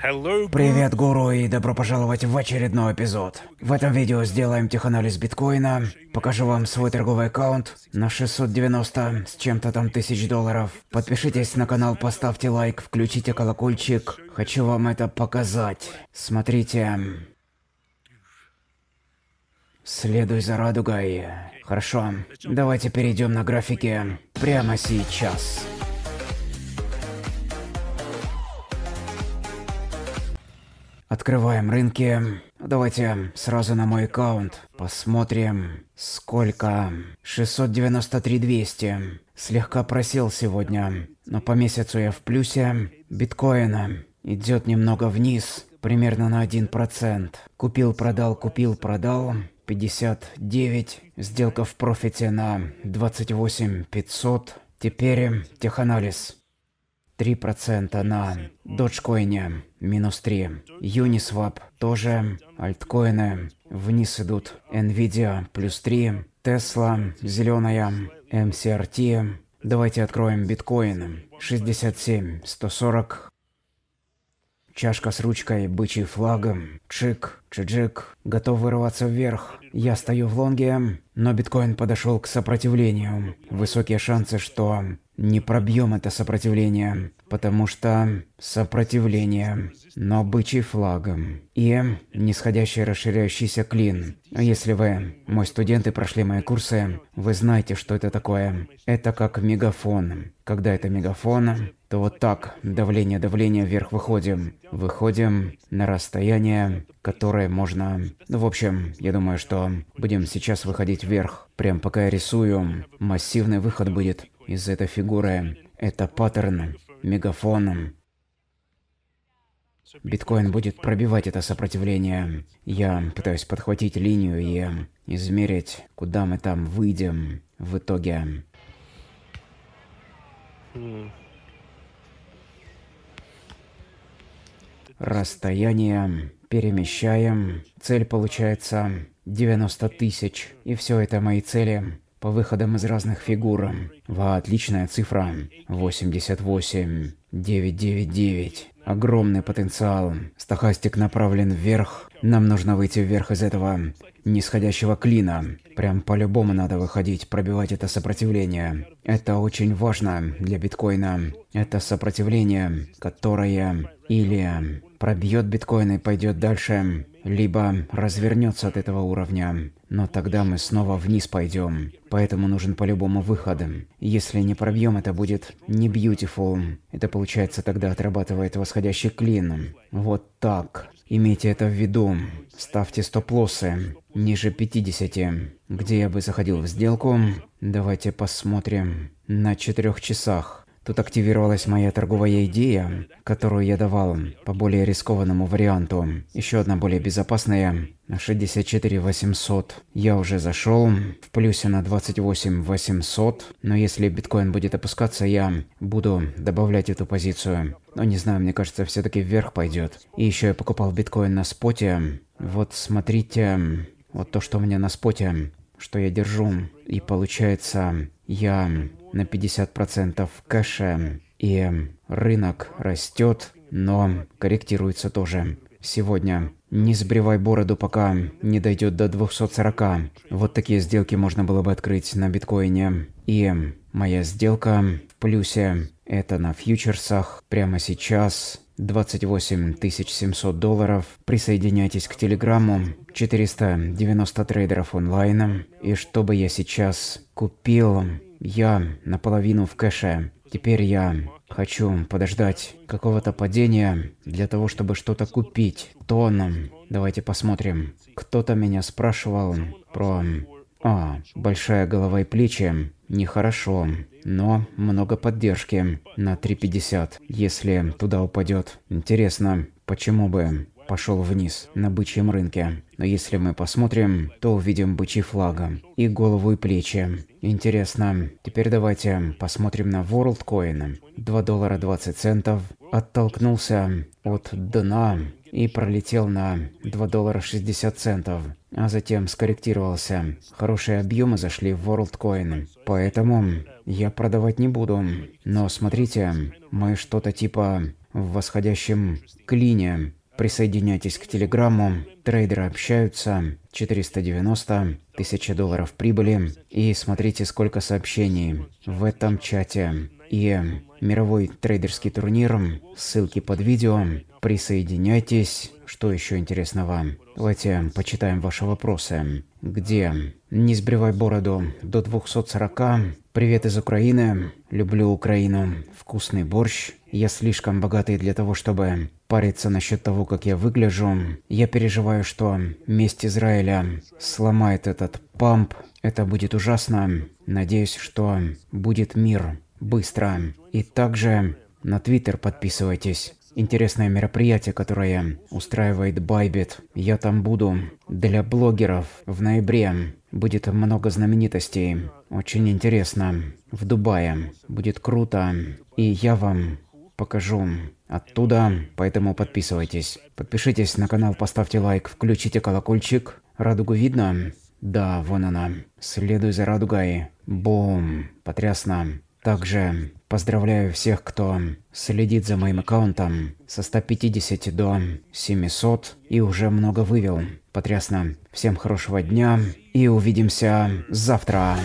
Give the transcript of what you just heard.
Привет, гуру, и добро пожаловать в очередной эпизод. В этом видео сделаем теханализ биткоина, покажу вам свой торговый аккаунт на 690 с чем-то там тысяч долларов. Подпишитесь на канал, поставьте лайк, включите колокольчик. Хочу вам это показать. Смотрите. Следуй за радугой. Хорошо, давайте перейдем на графике. прямо сейчас. Открываем рынки. Давайте сразу на мой аккаунт посмотрим, сколько. 693 200. Слегка просил сегодня, но по месяцу я в плюсе. Биткоина идет немного вниз, примерно на 1%. Купил, продал, купил, продал. 59. Сделка в профите на 28 500. Теперь теханализ. 3% на доджкоине, минус 3. Uniswap тоже, альткоины вниз идут. Nvidia плюс 3, Tesla зеленая, MCRT. Давайте откроем биткоин. 67, 140, Чашка с ручкой, бычий флагом. Чик, чиджик. Готов вырваться вверх. Я стою в лонге, но биткоин подошел к сопротивлению. Высокие шансы, что не пробьем это сопротивление, потому что сопротивление, но бычий флагом и нисходящий расширяющийся клин. Если вы мой студент и прошли мои курсы, вы знаете, что это такое. Это как мегафон. Когда это мегафон, то вот так, давление, давление, вверх выходим. Выходим на расстояние, которое можно... Ну, в общем, я думаю, что будем сейчас выходить вверх. Прям пока я рисую, массивный выход будет из этой фигуры. Это паттерн, мегафон. Биткоин будет пробивать это сопротивление. Я пытаюсь подхватить линию и измерить, куда мы там выйдем в итоге. Mm. расстояние, перемещаем. Цель получается 90 тысяч. И все это мои цели по выходам из разных фигур. Ва, отличная цифра. 88. 999. Огромный потенциал. Стахастик направлен вверх. Нам нужно выйти вверх из этого нисходящего клина. Прям по-любому надо выходить, пробивать это сопротивление. Это очень важно для биткоина. Это сопротивление, которое или пробьет биткоин и пойдет дальше, либо развернется от этого уровня. Но тогда мы снова вниз пойдем. Поэтому нужен по-любому выход. Если не пробьем, это будет не beautiful. Это получается тогда отрабатывает восходящий клин. Вот так. Имейте это в виду. Ставьте стоп-лоссы ниже 50. Где я бы заходил в сделку? Давайте посмотрим. На четырех часах. Тут активировалась моя торговая идея, которую я давал по более рискованному варианту. Еще одна более безопасная на 64 800. Я уже зашел в плюсе на 28 800, но если биткоин будет опускаться, я буду добавлять эту позицию. Но не знаю, мне кажется, все-таки вверх пойдет. И еще я покупал биткоин на споте. Вот смотрите, вот то, что у меня на споте, что я держу. И получается, я на 50% кэша, и рынок растет, но корректируется тоже. Сегодня не сбривай бороду, пока не дойдет до 240. Вот такие сделки можно было бы открыть на биткоине. И моя сделка в плюсе. Это на фьючерсах. Прямо сейчас 28 700 долларов. Присоединяйтесь к Телеграмму. 490 трейдеров онлайн. И чтобы я сейчас купил, я наполовину в кэше. Теперь я хочу подождать какого-то падения для того, чтобы что-то купить. Тоном. Давайте посмотрим. Кто-то меня спрашивал про... А, большая голова и плечи. Нехорошо, но много поддержки на 3.50, если туда упадет. Интересно, почему бы? пошел вниз, на бычьем рынке. Но если мы посмотрим, то увидим бычий флага и голову и плечи. Интересно. Теперь давайте посмотрим на WorldCoin. 2 доллара 20 центов. Оттолкнулся от дна и пролетел на 2 доллара 60 центов, а затем скорректировался. Хорошие объемы зашли в WorldCoin, поэтому я продавать не буду. Но смотрите, мы что-то типа в восходящем клине. Присоединяйтесь к Телеграмму. Трейдеры общаются. 490, 1000 долларов прибыли. И смотрите, сколько сообщений в этом чате. И мировой трейдерский турнир. Ссылки под видео. Присоединяйтесь. Что еще интересного? Давайте почитаем ваши вопросы. Где? Не сбривай бороду. До 240. Привет из Украины. Люблю Украину. Вкусный борщ. Я слишком богатый для того, чтобы париться насчет того, как я выгляжу. Я переживаю, что месть Израиля сломает этот памп. Это будет ужасно. Надеюсь, что будет мир. Быстро. И также на Твиттер подписывайтесь. Интересное мероприятие, которое устраивает Байбит. Я там буду. Для блогеров в ноябре будет много знаменитостей. Очень интересно. В Дубае. Будет круто. И я вам покажу оттуда, поэтому подписывайтесь. Подпишитесь на канал, поставьте лайк, включите колокольчик. Радугу видно? Да, вон она. Следуй за радугой. Бум. Потрясно. Также поздравляю всех, кто следит за моим аккаунтом со 150 до 700 и уже много вывел. Потрясно. Всем хорошего дня и увидимся завтра.